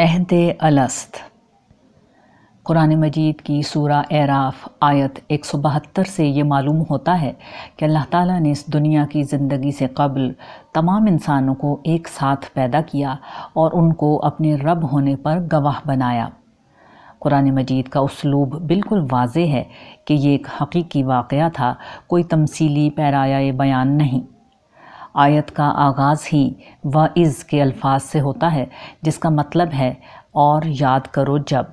अहद अलस्त कुरान मजीद की सूरा एराफ आयत एक सौ बहत्तर से ये मालूम होता है कि अल्लाह ताली ने इस दुनिया की ज़िंदगी से कबल तमाम इंसानों को एक साथ पैदा किया और उनको अपने रब होने पर गवाह बनाया कुरान मजीद का उसलूब बिल्कुल वाज है कि ये एक हकीकी वाक़ था कोई तमसीली पैराया बयान नहीं आयत का आगाज़ ही व इज़ के अल्फाज से होता है जिसका मतलब है और याद करो जब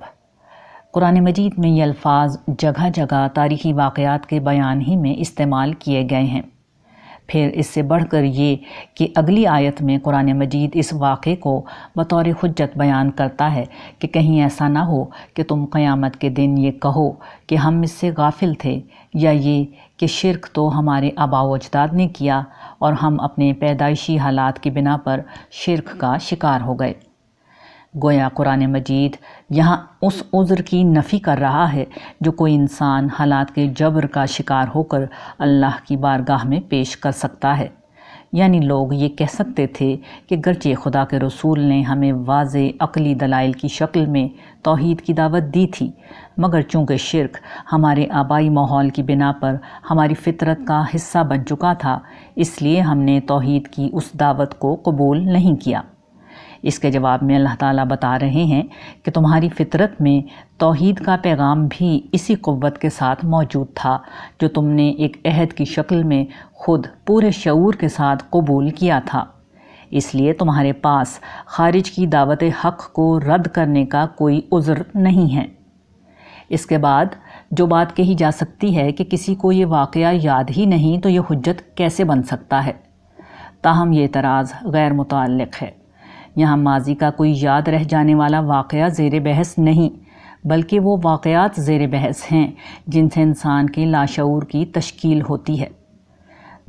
कुरान मजीद में ये अल्फाज जगह जगह तारीख़ी वाक़ात के बयान ही में इस्तेमाल किए गए हैं फिर इससे बढ़कर ये कि अगली आयत में कुरान मजीद इस वाक़े को बतौर हजत बयान करता है कि कहीं ऐसा ना हो कि तुम क़यामत के दिन ये कहो कि हम इससे गाफिल थे या ये कि शिरक तो हमारे आबा अजदाद ने किया और हम अपने पैदाइशी हालात की बिना पर शिरक का शिकार हो गए गोया कुरान मजीद यहाँ उस उज़्र की नफ़ी कर रहा है जो कोई इंसान हालात के जबर का शिकार होकर अल्लाह की बारगाह में पेश कर सकता है यानी लोग ये कह सकते थे कि गरचे खुदा के रसूल ने हमें वाज अकली दलाइल की शक्ल में तोहद की दावत दी थी मगर चूँकि शिरक हमारे आबाई माहौल की बिना पर हमारी फितरत का हिस्सा बन चुका था इसलिए हमने तोहद की उस दावत को कबूल नहीं किया इसके जवाब में अल्लाह ताला बता रहे हैं कि तुम्हारी फितरत में तौहीद का पैगाम भी इसी क़वत के साथ मौजूद था जो तुमने एक अहद की शक्ल में ख़ुद पूरे शूर के साथ कबूल किया था इसलिए तुम्हारे पास खारिज की दावत हक़ को रद्द करने का कोई उज़्र नहीं है इसके बाद जो बात कही जा सकती है कि किसी को ये वाक़ याद ही नहीं तो ये हजत कैसे बन सकता है ताहम ये एतराज़ गैर मुतल है यहाँ माजी का कोई याद रह जाने वाला वाक़ ज़ेर बहस नहीं बल्कि वो वाक़ात ज़ेर बहस हैं जिनसे इंसान के लाशूर की तश्ील होती है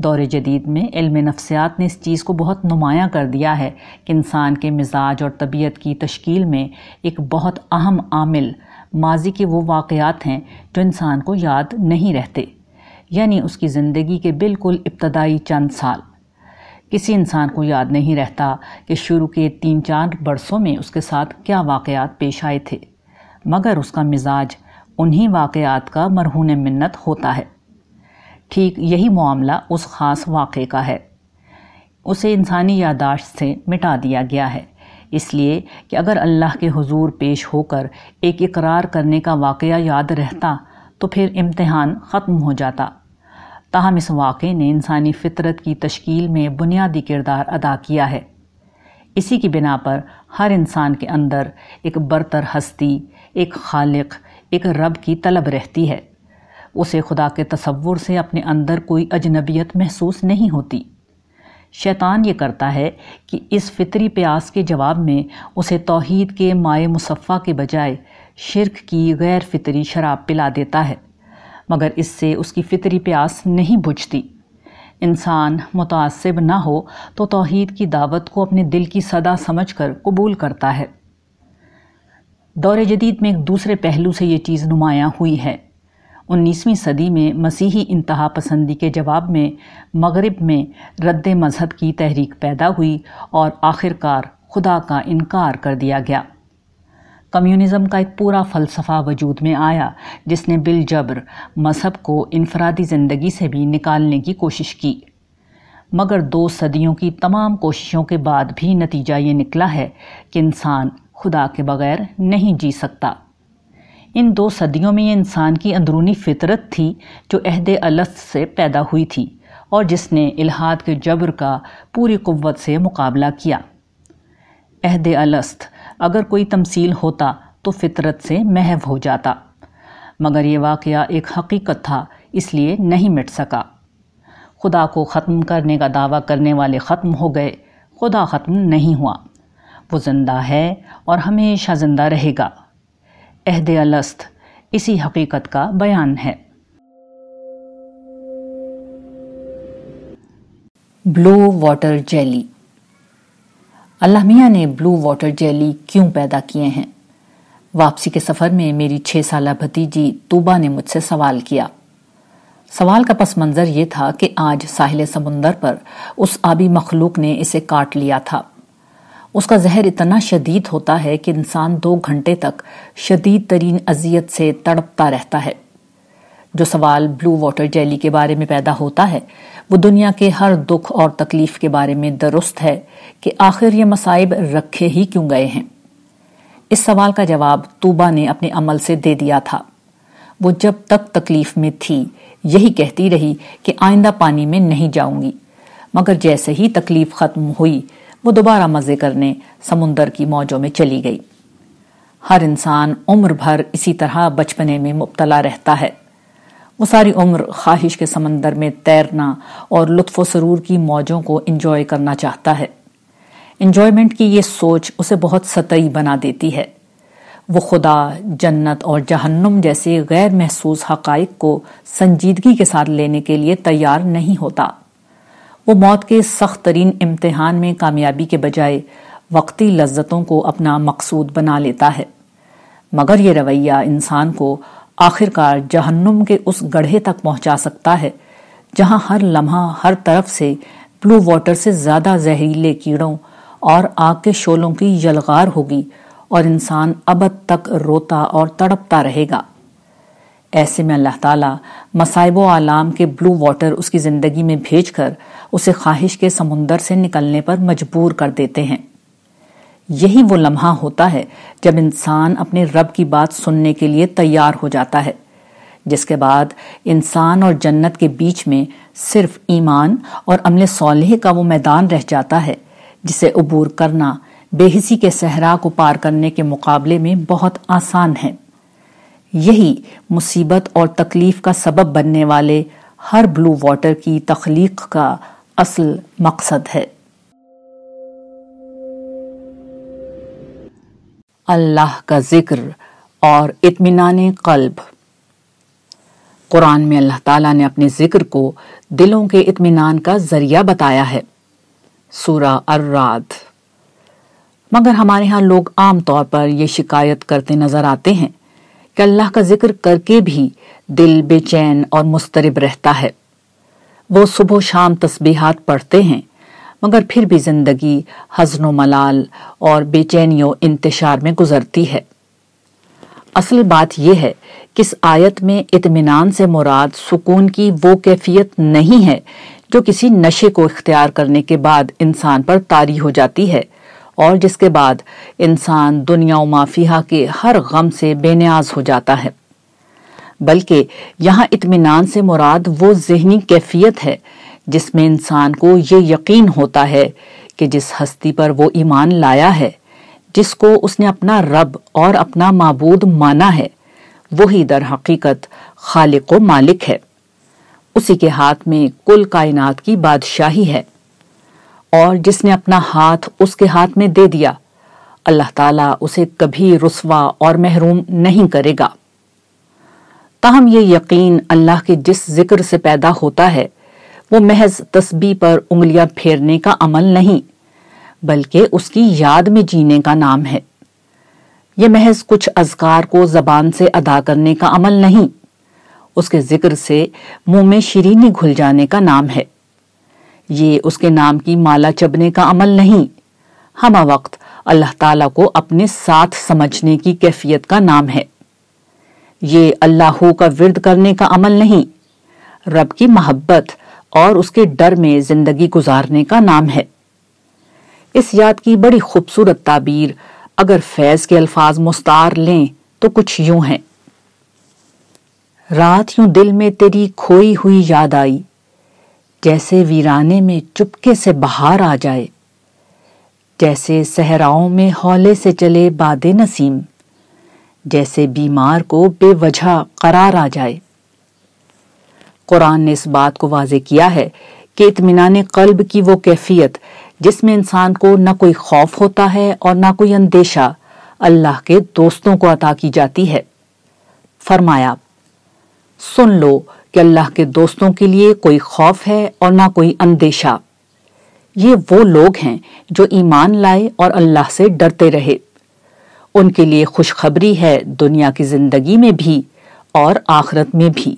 दौरे जदीद में इलम नफ्सियात ने इस चीज़ को बहुत नुमाया कर दिया है कि इंसान के मिजाज और तबीयत की तश्ील में एक बहुत अहम आमिल माजी के वो वाक़ात हैं जो इंसान को याद नहीं रहते यानी उसकी ज़िंदगी के बिल्कुल इब्तदाई चंद साल किसी इंसान को याद नहीं रहता कि शुरू के तीन चार बरसों में उसके साथ क्या वाकयात पेश आए थे मगर उसका मिजाज उन्हीं वाक़ात का मरहून मन्नत होता है ठीक यही मामला उस ख़ास वाक़े का है उसे इंसानी यादाश्त से मिटा दिया गया है इसलिए कि अगर अल्लाह के हुजूर पेश होकर एक इकरार करने का वाक़ याद रहता तो फिर इम्तहान ख़त्म हो जाता ताहम इस वाक़े ने इंसानी फितरत की तश्कील में बुनियादी किरदार अदा किया है इसी की बिना पर हर इंसान के अंदर एक बरतर हस्ती एक खालिक एक रब की तलब रहती है उसे खुदा के तस्वुर से अपने अंदर कोई अजनबियत महसूस नहीं होती शैतान ये करता है कि इस फितरी प्यास के जवाब में उसे तोहद के माए मुसफ़ा के बजाय शिरक की गैर फितरी शराब पिला देता है मगर इससे उसकी फितरी प्यास नहीं बुझती इंसान मुतासब ना हो तो तौहीद की दावत को अपने दिल की सदा समझ कर कबूल करता है दौरे जदीद में एक दूसरे पहलू से ये चीज़ नुमायाँ हुई है उन्नीसवीं सदी में मसीही इंतहा पसंदी के जवाब में मगरब में रद्द मज़हब की तहरीक पैदा हुई और आखिरकार खुदा का इनकार कर दिया गया कम्युनिज़्म का एक पूरा फ़लसफ़ा वजूद में आया जिसने बिलजबर मज़हब को इनफरादी ज़िंदगी से भी निकालने की कोशिश की मगर दो सदियों की तमाम कोशिशों के बाद भी नतीजा ये निकला है कि इंसान खुदा के बगैर नहीं जी सकता इन दो सदियों में ये इंसान की अंदरूनी फितरत थी जो अहद अलस से पैदा हुई थी और जिसने इलाहाद के जबर का पूरी क़वत से मुकाबला किया अहद अलस्त अगर कोई तमसील होता तो फितरत से महव हो जाता मगर ये वाक़ एक हकीकत था इसलिए नहीं मिट सका खुदा को ख़त्म करने का दावा करने वाले ख़त्म हो गए खुदा ख़त्म नहीं हुआ वो ज़िंदा है और हमेशा ज़िंदा रहेगा अहद अलस्त इसी हकीकत का बयान है ब्लू वाटर जेली अल्लाह मियाँ ने ब्लू वाटर जेली क्यों पैदा किए हैं वापसी के सफर में मेरी छह साल भतीजी तूबा ने मुझसे सवाल किया सवाल का पस मंजर यह था कि आज साहिल समुंदर पर उस आबी मखलूक ने इसे काट लिया था उसका जहर इतना शदीद होता है कि इंसान दो घंटे तक शदीद तरीन अजियत से तड़पता रहता है जो सवाल ब्लू वाटर जेली के बारे में पैदा होता है वो दुनिया के हर दुख और तकलीफ के बारे में दुरुस्त है कि आखिर ये मसाइब रखे ही क्यों गए हैं इस सवाल का जवाब तूबा ने अपने अमल से दे दिया था वो जब तक तकलीफ में थी यही कहती रही कि आइंदा पानी में नहीं जाऊंगी मगर जैसे ही तकलीफ खत्म हुई वो दोबारा मजे करने समुंदर की मौजों में चली गई हर इंसान उम्र भर इसी तरह बचपने में मुबतला रहता है वो सारी उम्र ख्वाहिश के समंदर में तैरना और लुत्फ सरूर की मौजों को इंजॉय करना चाहता है इंजॉयमेंट की ये सोच उसे बहुत सतई बना देती है वो खुदा जन्नत और जहन्नुम जैसे गैर महसूस हक़ को संजीदगी के साथ लेने के लिए तैयार नहीं होता वो मौत के सख्त तरीन इम्तहान में कामयाबी के बजाय वक्ती लज्जतों को अपना मकसूद बना लेता है मगर यह रवैया इंसान को आखिरकार जहन्नुम के उस गढ़े तक पहुंचा सकता है जहां हर लम्हा हर तरफ से ब्लू वाटर से ज्यादा जहरीले कीड़ों और आग के शोलों की यलगार होगी और इंसान अबद तक रोता और तड़पता रहेगा ऐसे में अल्लाह ताला मसाइब आलाम के ब्लू वाटर उसकी ज़िंदगी में भेजकर उसे ख्वाहिश के समुंदर से निकलने पर मजबूर कर देते हैं यही वो लम्हा होता है जब इंसान अपने रब की बात सुनने के लिए तैयार हो जाता है जिसके बाद इंसान और जन्नत के बीच में सिर्फ ईमान और अमल सोलह का वो मैदान रह जाता है जिसे अबूर करना बेहिसी के सहरा को पार करने के मुकाबले में बहुत आसान है यही मुसीबत और तकलीफ का सबब बनने वाले हर ब्लू वाटर की तख्लीक का असल मकसद है अल्लाह का जिक्र और इतमान कल्ब कुरान में अल्लाह ताला ने अपने जिक्र को दिलों के इतमान का जरिया बताया है सूरा अर्राद मगर हमारे यहाँ लोग आम तौर पर यह शिकायत करते नजर आते हैं कि अल्लाह का जिक्र करके भी दिल बेचैन और मुस्तरब रहता है वो सुबह शाम तस्बीहात पढ़ते हैं मगर फिर भी जिंदगी हजन मलाल और बेचैनियों इंतशार में गुजरती है असल बात यह है कि इस आयत में इतमान से मुराद सुकून की वो कैफियत नहीं है जो किसी नशे को इख्तियार करने के बाद इंसान पर तारी हो जाती है और जिसके बाद इंसान दुनिया माफिया के हर गम से बेनियाज हो जाता है बल्कि यहाँ इतमान से मुराद वो जहनी कैफियत है जिसमें इंसान को ये यकीन होता है कि जिस हस्ती पर वो ईमान लाया है जिसको उसने अपना रब और अपना मबूद माना है वही दर हकीकत खालिक व मालिक है उसी के हाथ में कुल कायनात की बादशाही है और जिसने अपना हाथ उसके हाथ में दे दिया अल्लाह ताला उसे कभी रुसवा और महरूम नहीं करेगा ताहम ये यकीन अल्लाह के जिस जिक्र से पैदा होता है वो महज तस्बी पर उंगलियां फेरने का अमल नहीं बल्कि उसकी याद में जीने का नाम है यह महज कुछ अजकार को जबान से अदा करने का अमल नहीं उसके जिक्र से मुंह में शीरीनी घुल जाने का नाम है ये उसके नाम की माला चबने का अमल नहीं हम वक्त अल्लाह ताला को अपने साथ समझने की कैफियत का नाम है ये अल्लाह का विरद करने का अमल नहीं रब की मोहब्बत और उसके डर में जिंदगी गुजारने का नाम है इस याद की बड़ी खूबसूरत ताबीर अगर फैज के अल्फाज मुस्तार लें तो कुछ यूं हैं रात यूं दिल में तेरी खोई हुई याद आई जैसे वीराने में चुपके से बहार आ जाए जैसे सहराओं में हौले से चले बादे नसीम जैसे बीमार को बेवजह करार आ जाए कुरान ने इस बात को वाजे किया है कि इतमान कल्ब की वो कैफियत जिसमें इंसान को न कोई खौफ होता है और न कोई अंदेशा अल्लाह के दोस्तों को अता की जाती है फरमाया सुन लो कि अल्लाह के दोस्तों के लिए कोई खौफ है और ना कोई अंदेशा ये वो लोग हैं जो ईमान लाए और अल्लाह से डरते रहे उनके लिए खुशखबरी है दुनिया की जिंदगी में भी और आखरत में भी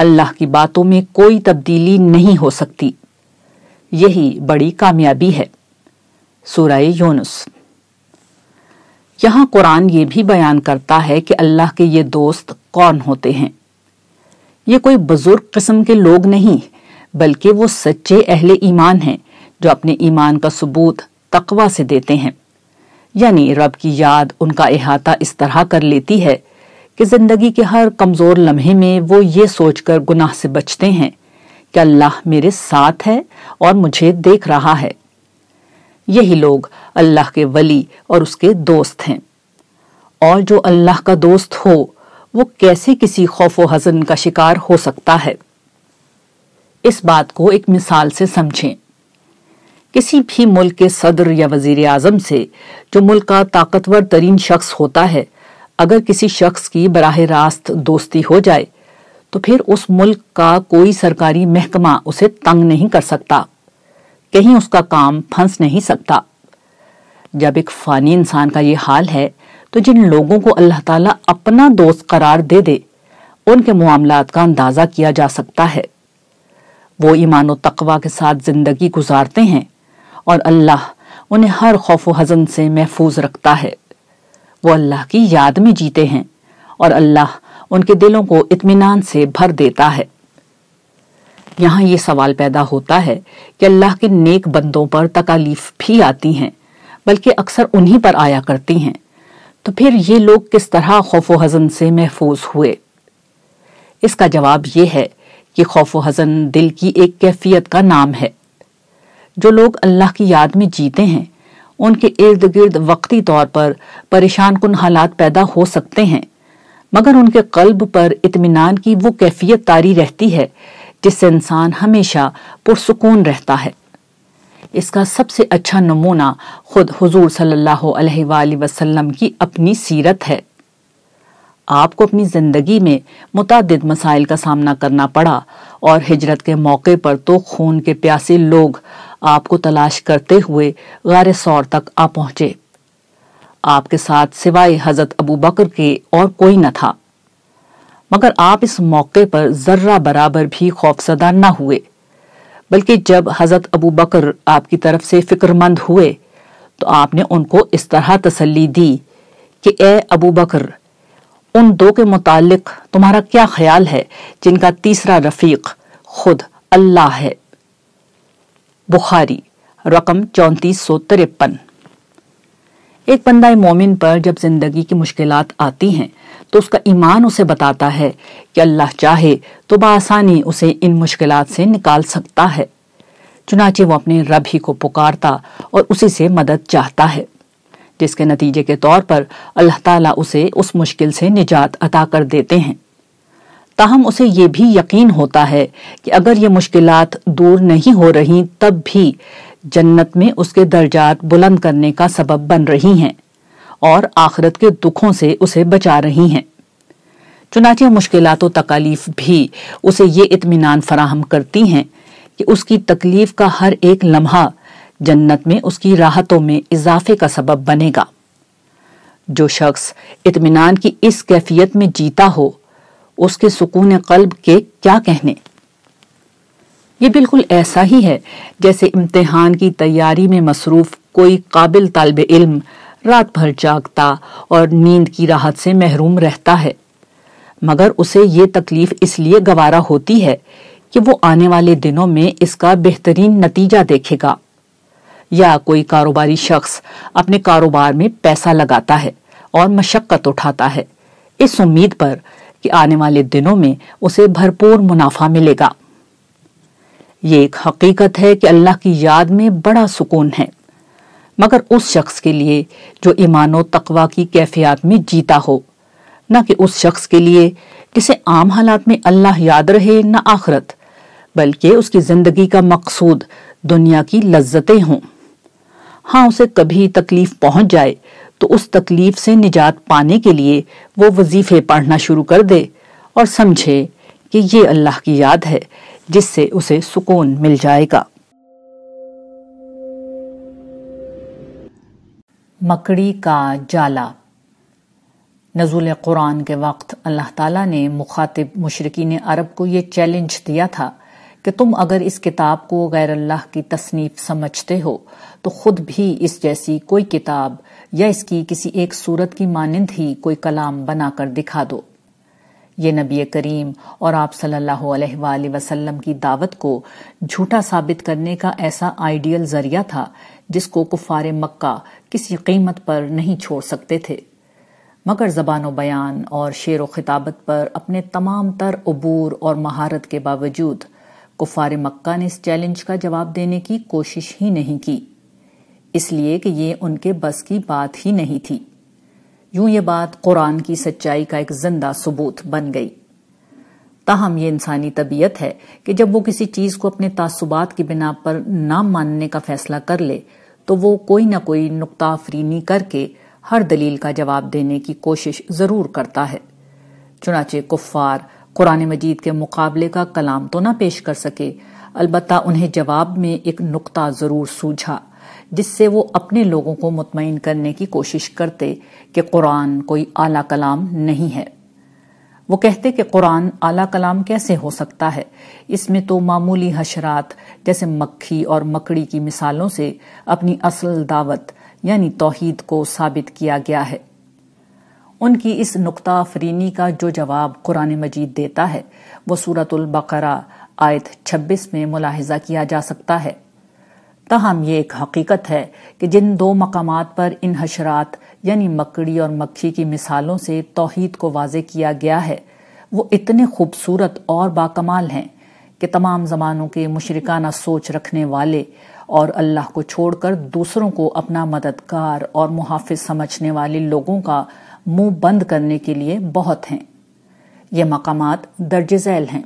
अल्लाह की बातों में कोई तब्दीली नहीं हो सकती यही बड़ी कामयाबी है सूरह यूनुस यहां कुरान ये भी बयान करता है कि अल्लाह के ये दोस्त कौन होते हैं ये कोई बुजुर्ग किस्म के लोग नहीं बल्कि वो सच्चे अहले ईमान हैं जो अपने ईमान का सबूत तकवा से देते हैं यानी रब की याद उनका अहाता इस तरह कर लेती है कि जिंदगी के हर कमजोर लम्हे में वो ये सोचकर गुनाह से बचते हैं कि अल्लाह मेरे साथ है और मुझे देख रहा है यही लोग अल्लाह के वली और उसके दोस्त हैं और जो अल्लाह का दोस्त हो वो कैसे किसी खौफ व हजन का शिकार हो सकता है इस बात को एक मिसाल से समझें किसी भी मुल्क के सदर या वजीर आजम से जो मुल्क का ताकतवर तरीन शख्स होता है अगर किसी शख्स की बराह रास्त दोस्ती हो जाए तो फिर उस मुल्क का कोई सरकारी महकमा उसे तंग नहीं कर सकता कहीं उसका काम फंस नहीं सकता जब एक फानी इंसान का ये हाल है तो जिन लोगों को अल्लाह ताला अपना दोस्त करार दे दे उनके मामला का अंदाज़ा किया जा सकता है वो ईमान व तकवा के साथ ज़िंदगी गुजारते हैं और अल्लाह उन्हें हर खौफ हज़न से महफूज रखता है वो अल्लाह की याद में जीते हैं और अल्लाह उनके दिलों को इत्मीनान से भर देता है यहाँ ये सवाल पैदा होता है कि अल्लाह के नेक बंदों पर तकालीफ भी आती हैं बल्कि अक्सर उन्हीं पर आया करती हैं तो फिर ये लोग किस तरह खौफ व हज़न से महफूज हुए इसका जवाब ये है कि खौफ व हज़न दिल की एक कैफियत का नाम है जो लोग अल्लाह की याद में जीते हैं उनके इर्द गिर्द वक्ती तौर पर परेशान कन हालात पैदा हो सकते हैं मगर उनके कल्ब पर इतमान की वो कैफियत तारी रहती है जिससे इंसान हमेशा पुरसकून रहता है इसका सबसे अच्छा नमूना खुद हुजूर सल्लल्लाहु अलैहि वसल्लम की अपनी सीरत है आपको अपनी ज़िंदगी में मुतद मसाइल का सामना करना पड़ा और हिजरत के मौके पर तो खून के प्यासे लोग आपको तलाश करते हुए गार सौर तक आ पहुंचे आपके साथ सिवाय हजरत अबू बकर के और कोई न था मगर आप इस मौके पर जर्रा बराबर भी खौफसदा न हुए बल्कि जब हजरत अबू बकर आपकी तरफ से फिक्रमंद हुए तो आपने उनको इस तरह तसल्ली दी कि ए अबू बकर उन दो के मुतालिक तुम्हारा क्या ख्याल है जिनका तीसरा रफीक खुद अल्लाह है बुखारी रकम चौंतीस सौ तिरपन एक बंदा मोमिन पर जब जिंदगी की मुश्किल आती हैं तो उसका ईमान उसे बताता है कि अल्लाह चाहे तो बसानी उसे इन मुश्किल से निकाल सकता है चुनाचे वो अपने रब ही को पुकारता और उसी से मदद चाहता है जिसके नतीजे के तौर पर अल्लाह ताला उसे उस मुश्किल से निजात अता कर देते हैं ताहम उसे ये भी यकीन होता है कि अगर ये मुश्किल दूर नहीं हो रही तब भी जन्नत में उसके दर्जात बुलंद करने का सबब बन रही हैं और आखरत के दुखों से उसे बचा रही हैं चुनाचे मुश्किल तकालीफ भी उसे ये इतमान फराहम करती हैं कि उसकी तकलीफ का हर एक लम्हा जन्नत में उसकी राहतों में इजाफे का सबब बनेगा जो शख्स इतमान की इस कैफियत में जीता हो उसके सुकून कल्ब के क्या कहने ये बिल्कुल ऐसा ही है जैसे इम्तिहान की तैयारी में मसरूफ़ कोई काबिल तालब इल्म रात भर जागता और नींद की राहत से महरूम रहता है मगर उसे ये तकलीफ इसलिए गवारा होती है कि वो आने वाले दिनों में इसका बेहतरीन नतीजा देखेगा या कोई कारोबारी शख्स अपने कारोबार में पैसा लगाता है और मशक्क़त उठाता है इस उम्मीद पर कि आने वाले दिनों में उसे भरपूर मुनाफा मिलेगा ये एक हकीकत है कि अल्लाह की याद में बड़ा सुकून है मगर उस शख्स के लिए जो ईमान और तकवा की कैफियत में जीता हो न कि उस शख्स के लिए जिसे आम हालात में अल्लाह याद रहे न आखरत बल्कि उसकी ज़िंदगी का मकसूद दुनिया की लज्जतें हों हाँ उसे कभी तकलीफ पहुंच जाए तो उस तकलीफ से निजात पाने के लिए वो वजीफे पढ़ना शुरू कर दे और समझे कि ये अल्लाह की याद है जिससे उसे सुकून मिल जाएगा मकड़ी का जाला नज़ुल कुरान के वक्त अल्लाह ताला ने मुखातिब मुशरकिन अरब को ये चैलेंज दिया था कि तुम अगर इस किताब को गैर अल्लाह की तसनीफ समझते हो तो खुद भी इस जैसी कोई किताब या इसकी किसी एक सूरत की मानंद ही कोई कलाम बनाकर दिखा दो ये नबी करीम और आप सल्लल्लाहु अलैहि वसल्लम की दावत को झूठा साबित करने का ऐसा आइडियल जरिया था जिसको कुफार मक्का किसी कीमत पर नहीं छोड़ सकते थे मगर जबान बयान और शेर व खिताबत पर अपने तमाम तर अबूर और महारत के बावजूद कुफार मक्का ने इस चैलेंज का जवाब देने की कोशिश ही नहीं की इसलिए कि ये उनके बस की बात ही नहीं थी यूं ये बात कुरान की सच्चाई का एक जिंदा सबूत बन गई ताहम ये इंसानी तबीयत है कि जब वो किसी चीज को अपने तासुबात की बिना पर ना मानने का फैसला कर ले तो वो कोई ना कोई नुकता फरीनी करके हर दलील का जवाब देने की कोशिश जरूर करता है चुनाचे कुफ्फार कुरान मजीद के मुकाबले का कलाम तो ना पेश कर सके अलबत्ता उन्हें जवाब में एक नुकता जरूर सूझा जिससे वो अपने लोगों को मुतमिन करने की कोशिश करते कि कुरान कोई आला कलाम नहीं है वो कहते कि कुरान आला कलाम कैसे हो सकता है इसमें तो मामूली हशरात जैसे मक्खी और मकड़ी की मिसालों से अपनी असल दावत यानी तोहद को साबित किया गया है उनकी इस नुकता अफरीनी का जो जवाब कुरान मजीद देता है वो सूरतुल बकरा आयत 26 में मुलाहजा किया जा सकता है तहम ये एक हकीकत है कि जिन दो मकाम पर इन हशरात यानी मकड़ी और मक्खी की मिसालों से तोहद को वाज किया गया है वो इतने खूबसूरत और बाकमाल हैं कि तमाम ज़मानों के मशरकाना सोच रखने वाले और अल्लाह को छोड़कर दूसरों को अपना मददगार और मुहाफ़ समझने वाले लोगों का मुंह बंद करने के लिए बहुत हैं ये मकाम दर्ज झैल हैं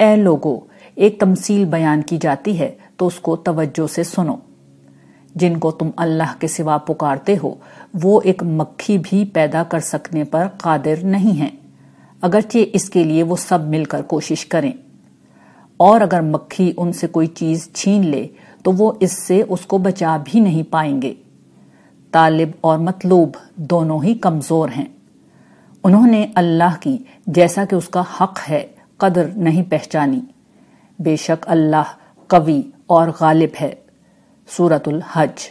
ए लोगो एक तमसील बयान की जाती है तो उसको तवज्जो से सुनो जिनको तुम अल्लाह के सिवा पुकारते हो वो एक मक्खी भी पैदा कर सकने पर कादिर नहीं है अगरचे इसके लिए वो सब मिलकर कोशिश करें और अगर मक्खी उनसे कोई चीज छीन ले तो वो इससे उसको बचा भी नहीं पाएंगे तालिब और मतलूब दोनों ही कमजोर हैं उन्होंने अल्लाह की जैसा कि उसका हक है कदर नहीं पहचानी बेशक अल्लाह कवि और गालिब है सूरतुल हज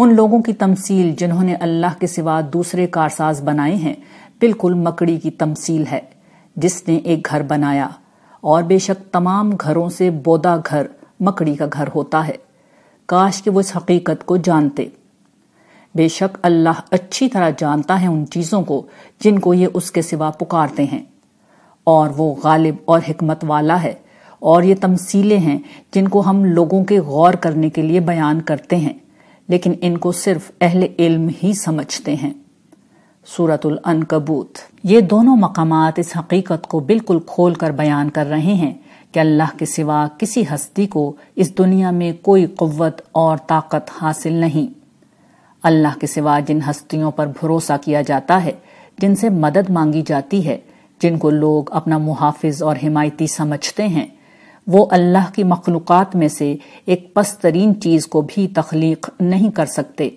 उन लोगों की तमसील जिन्होंने अल्लाह के सिवा दूसरे कारसाज बनाए हैं बिल्कुल मकड़ी की तमसील है जिसने एक घर बनाया और बेशक तमाम घरों से बोदा घर मकड़ी का घर होता है काश के वो इस हकीकत को जानते बेशक अल्लाह अच्छी तरह जानता है उन चीज़ों को जिनको ये उसके सिवा पुकारते हैं और वो गालिब और हिकमत वाला है और ये तमसीलें हैं जिनको हम लोगों के गौर करने के लिए बयान करते हैं लेकिन इनको सिर्फ अहल इल्म ही समझते हैं सूरतुल अनकबूत ये दोनों मकामात इस हकीकत को बिल्कुल खोल कर बयान कर रहे हैं कि अल्लाह के सिवा किसी हस्ती को इस दुनिया में कोई कुत और ताकत हासिल नहीं अल्लाह के सिवा जिन हस्तियों पर भरोसा किया जाता है जिनसे मदद मांगी जाती है जिनको लोग अपना मुहाफिज और हिमायती समझते हैं वो अल्लाह की मखलूक़ में से एक पस्तरीन चीज़ को भी तख्लीक नहीं कर सकते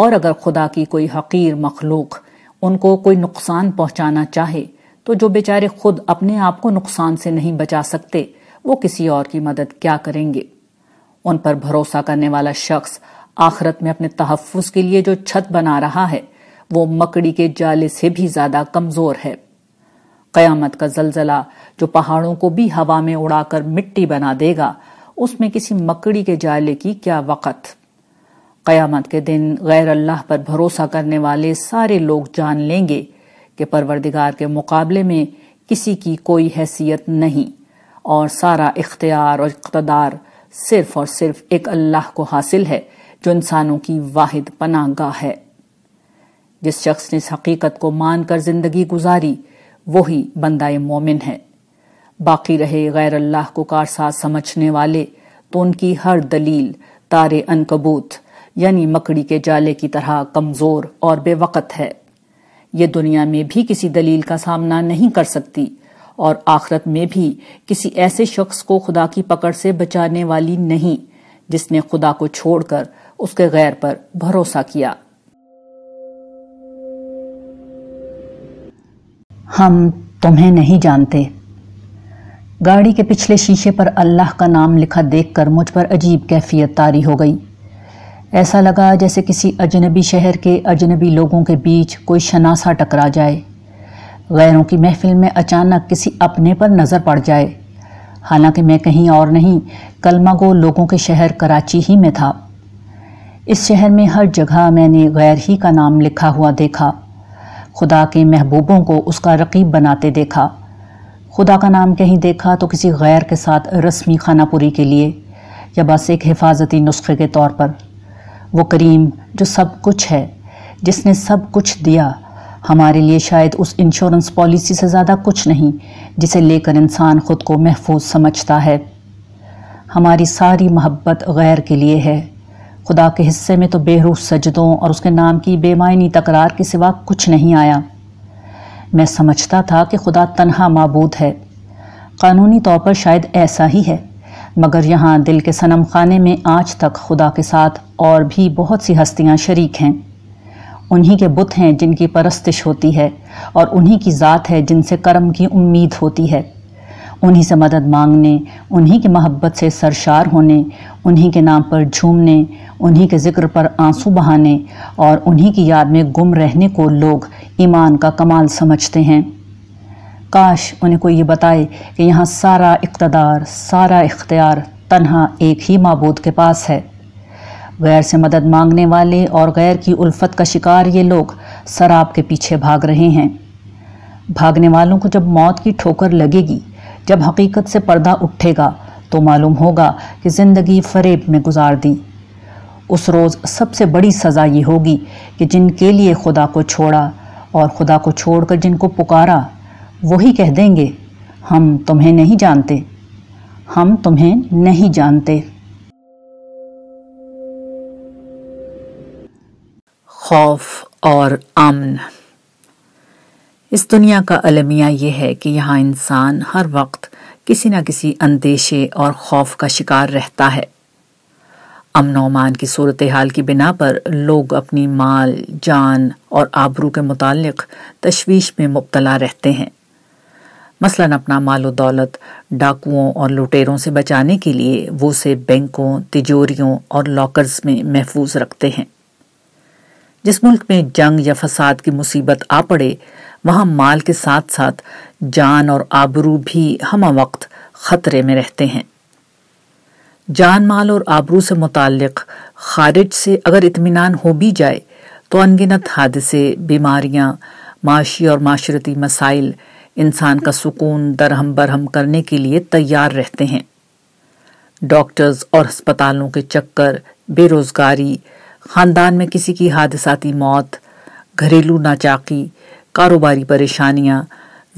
और अगर खुदा की कोई हकीर मखलूक उनको कोई नुकसान पहुंचाना चाहे तो जो बेचारे खुद अपने आप को नुकसान से नहीं बचा सकते वो किसी और की मदद क्या करेंगे उन पर भरोसा करने वाला शख्स आखरत में अपने तहफ़ के लिए जो छत बना रहा है वो मकड़ी के जाले से भी ज्यादा कमजोर है कयामत का जलजला जो पहाड़ों को भी हवा में उड़ाकर मिट्टी बना देगा उसमें किसी मकड़ी के जाले की क्या वक़्त क्यामत के दिन गैर अल्लाह पर भरोसा करने वाले सारे लोग जान लेंगे कि परवरदिगार के मुकाबले में किसी की कोई हैसियत नहीं और सारा इख्तियार और इकतदार सिर्फ और सिर्फ एक अल्लाह को हासिल है जो इंसानों की वाहिद पनागाह है जिस शख्स ने इस हकीकत को मानकर जिंदगी गुजारी वही बंदाए मोमिन है बाकी रहे गैर अल्लाह को कारसाज समझने वाले तो उनकी हर दलील तारे अनकबूत यानी मकड़ी के जाले की तरह कमजोर और बेवकत है ये दुनिया में भी किसी दलील का सामना नहीं कर सकती और आखरत में भी किसी ऐसे शख्स को खुदा की पकड़ से बचाने वाली नहीं जिसने खुदा को छोड़कर उसके गैर पर भरोसा किया हम तुम्हें नहीं जानते गाड़ी के पिछले शीशे पर अल्लाह का नाम लिखा देखकर मुझ पर अजीब कैफियत तारी हो गई ऐसा लगा जैसे किसी अजनबी शहर के अजनबी लोगों के बीच कोई शनासा टकरा जाए गैरों की महफिल में अचानक किसी अपने पर नज़र पड़ जाए हालांकि मैं कहीं और नहीं कलमा गो लोगों के शहर कराची ही में था इस शहर में हर जगह मैंने गैर ही का नाम लिखा हुआ देखा खुदा के महबूबों को उसका रकीब बनाते देखा खुदा का नाम कहीं देखा तो किसी गैर के साथ रस्मी खानापुरी के लिए या बस एक हिफाजती नुस्खे के तौर पर वो करीम जो सब कुछ है जिसने सब कुछ दिया हमारे लिए शायद उस इंश्योरेंस पॉलिसी से ज़्यादा कुछ नहीं जिसे लेकर इंसान ख़ुद को महफूज समझता है हमारी सारी मोहब्बत गैर के लिए है खुदा के हिस्से में तो बेहरूफ सजदों और उसके नाम की बेमायनी तकरार के सिवा कुछ नहीं आया मैं समझता था कि खुदा तनहा मबूद है कानूनी तौर पर शायद ऐसा ही है मगर यहाँ दिल के सनम खाने में आज तक खुदा के साथ और भी बहुत सी हस्तियाँ शरीक हैं उन्हीं के बुत हैं जिनकी परस्तिश होती है और उन्हीं की ज़ात है जिनसे कर्म की उम्मीद होती है उन्हीं से मदद मांगने उन्हीं की महब्बत से सरशार होने उन्हीं के नाम पर झूमने उन्हीं के ज़िक्र पर आंसू बहाने और उन्हीं की याद में गुम रहने को लोग ईमान का कमाल समझते हैं काश उन्हें कोई ये बताए कि यहाँ सारा इकतदार सारा इख्तियार तनहा एक ही मबूद के पास है गैर से मदद मांगने वाले और गैर की उल्फत का शिकार ये लोग शराब के पीछे भाग रहे हैं भागने वालों को जब मौत की ठोकर लगेगी जब हकीकत से पर्दा उठेगा तो मालूम होगा कि ज़िंदगी फरेब में गुजार दी उस रोज़ सबसे बड़ी सज़ा ये होगी कि जिनके लिए खुदा को छोड़ा और खुदा को छोड़कर जिनको पुकारा वही कह देंगे हम तुम्हें नहीं जानते हम तुम्हें नहीं जानते खौफ और अमन इस दुनिया का अलमिया ये है कि यहाँ इंसान हर वक्त किसी न किसी अंदेशे और खौफ का शिकार रहता है अमन अमान की सूरत हाल की बिना पर लोग अपनी माल जान और आबरू के मुतक तशवीश में मुबतला रहते हैं मसला अपना माल दौलत डाकुओं और लुटेरों से बचाने के लिए वो उसे बैंकों तिजोरियों और लॉकर्स में महफूज रखते हैं जिस मुल्क में जंग या फसाद की मुसीबत आ पड़े वहां माल के साथ साथ जान और आबरू भी हम वक्त खतरे में रहते हैं जान माल और आबरू से मुतल खारिज से अगर इतमान हो भी जाए तो अनगिनत हादसे बीमारियां माशी और माशरती मसाइल इंसान का सुकून दरहम बरहम करने के लिए तैयार रहते हैं डॉक्टर्स और अस्पतालों के चक्कर बेरोज़गारी ख़ानदान में किसी की हादसाती मौत घरेलू नाचाकी कारोबारी परेशानियाँ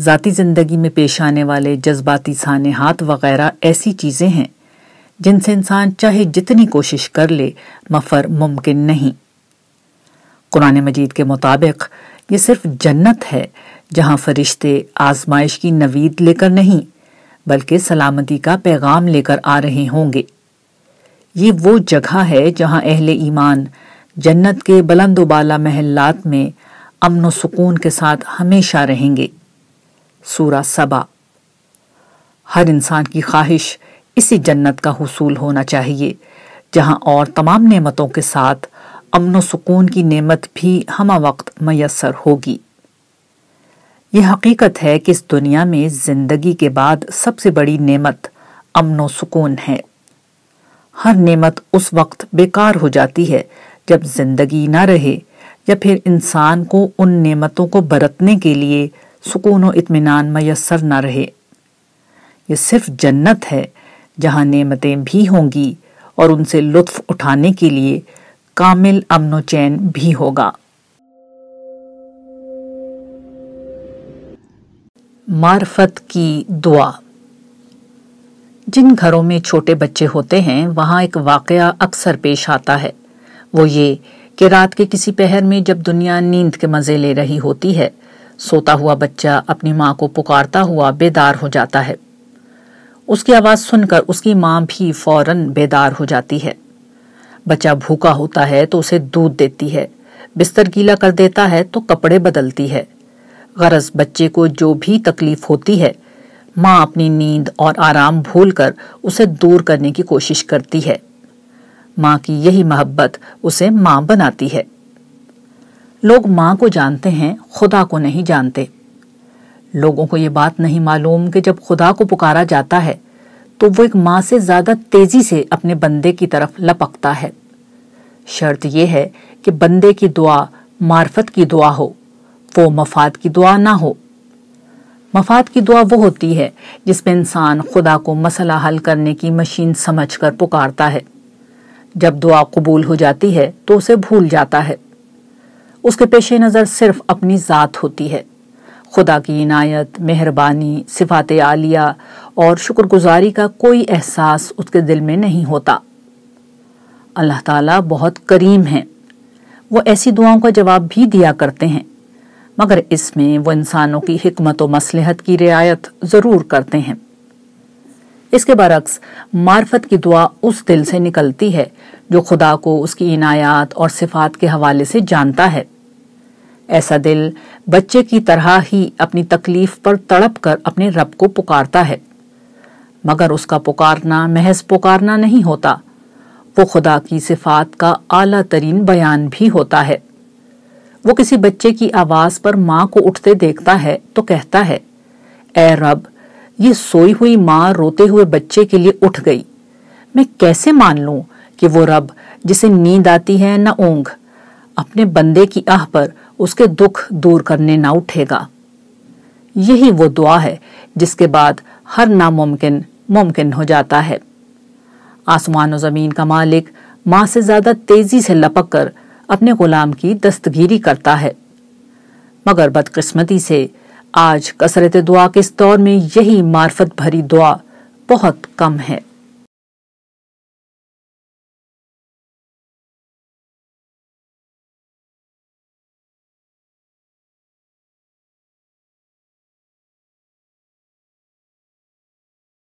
ज़ाती ज़िंदगी में पेश आने वाले जज्बाती सानहात वगैरह ऐसी चीज़ें हैं जिनसे इंसान चाहे जितनी कोशिश कर ले मफर मुमकिन नहीं कुरान मजीद के मुताबिक ये सिर्फ जन्नत है जहाँ फरिश्ते आजमाइश की नवीद लेकर नहीं बल्कि सलामती का पैगाम लेकर आ रहे होंगे ये वो जगह है जहाँ अहल ईमान जन्नत के बुलंदोबाला बाला महल्लात में अमन सुकून के साथ हमेशा रहेंगे सूरा सबा हर इंसान की ख्वाहिश इसी जन्नत का हसूल होना चाहिए जहां और तमाम नेमतों के साथ अमन सुकून की नेमत भी हम वक्त मैसर होगी यह हकीकत है कि इस दुनिया में ज़िंदगी के बाद सबसे बड़ी नेमत अमन सुकून है हर नेमत उस वक्त बेकार हो जाती है जब जिंदगी ना रहे या फिर इंसान को उन नेमतों को बरतने के लिए सुकून व इतमान मयसर ना रहे ये सिर्फ जन्नत है जहाँ नेमतें भी होंगी और उनसे लुत्फ उठाने के लिए कामिल अमनो चैन भी होगा मार्फत की दुआ जिन घरों में छोटे बच्चे होते हैं वहाँ एक वाकया अक्सर पेश आता है वो ये कि रात के किसी पहर में जब दुनिया नींद के मजे ले रही होती है सोता हुआ बच्चा अपनी माँ को पुकारता हुआ बेदार हो जाता है उसकी आवाज़ सुनकर उसकी माँ भी फौरन बेदार हो जाती है बच्चा भूखा होता है तो उसे दूध देती है बिस्तर गीला कर देता है तो कपड़े बदलती है गरज बच्चे को जो भी तकलीफ होती है माँ अपनी नींद और आराम भूलकर उसे दूर करने की कोशिश करती है माँ की यही मोहब्बत उसे माँ बनाती है लोग माँ को जानते हैं खुदा को नहीं जानते लोगों को ये बात नहीं मालूम कि जब खुदा को पुकारा जाता है तो वो एक माँ से ज्यादा तेजी से अपने बंदे की तरफ लपकता है शर्त यह है कि बंदे की दुआ मार्फत की दुआ हो वो मफाद की दुआ ना हो मफाद की दुआ वो होती है जिसमें इंसान खुदा को मसला हल करने की मशीन समझकर पुकारता है जब दुआ कबूल हो जाती है तो उसे भूल जाता है उसके पेश नज़र सिर्फ अपनी ज़ात होती है खुदा की इनायत मेहरबानी सिफात आलिया और शुक्रगुजारी का कोई एहसास उसके दिल में नहीं होता अल्लाह ताला बहुत करीम हैं वो ऐसी दुआओं का जवाब भी दिया करते हैं मगर इसमें वो इंसानों की हमत व मसलहत की रियायत ज़रूर करते हैं इसके बरक्स मार्फत की दुआ उस दिल से निकलती है जो खुदा को उसकी इनायात और सिफात के हवाले से जानता है ऐसा दिल बच्चे की तरह ही अपनी तकलीफ पर तड़प कर अपने रब को पुकारता है मगर उसका पुकारना महज पुकारना नहीं होता वो खुदा की सिफात का आला तरीन बयान भी होता है वो किसी बच्चे की आवाज पर माँ को उठते देखता है तो कहता है ए रब ये सोई हुई माँ रोते हुए बच्चे के लिए उठ गई मैं कैसे मान लूं कि वो रब जिसे नींद आती है न ऊंघ अपने बंदे की आह पर उसके दुख दूर करने ना उठेगा यही वो दुआ है जिसके बाद हर नामुमकिन मुमकिन हो जाता है आसमान और जमीन का मालिक माँ से ज्यादा तेजी से लपक कर अपने गुलाम की दस्तगीरी करता है मगर बदकिस्मती से आज कसरत दुआ के इस दौर में यही मार्फत भरी दुआ बहुत कम है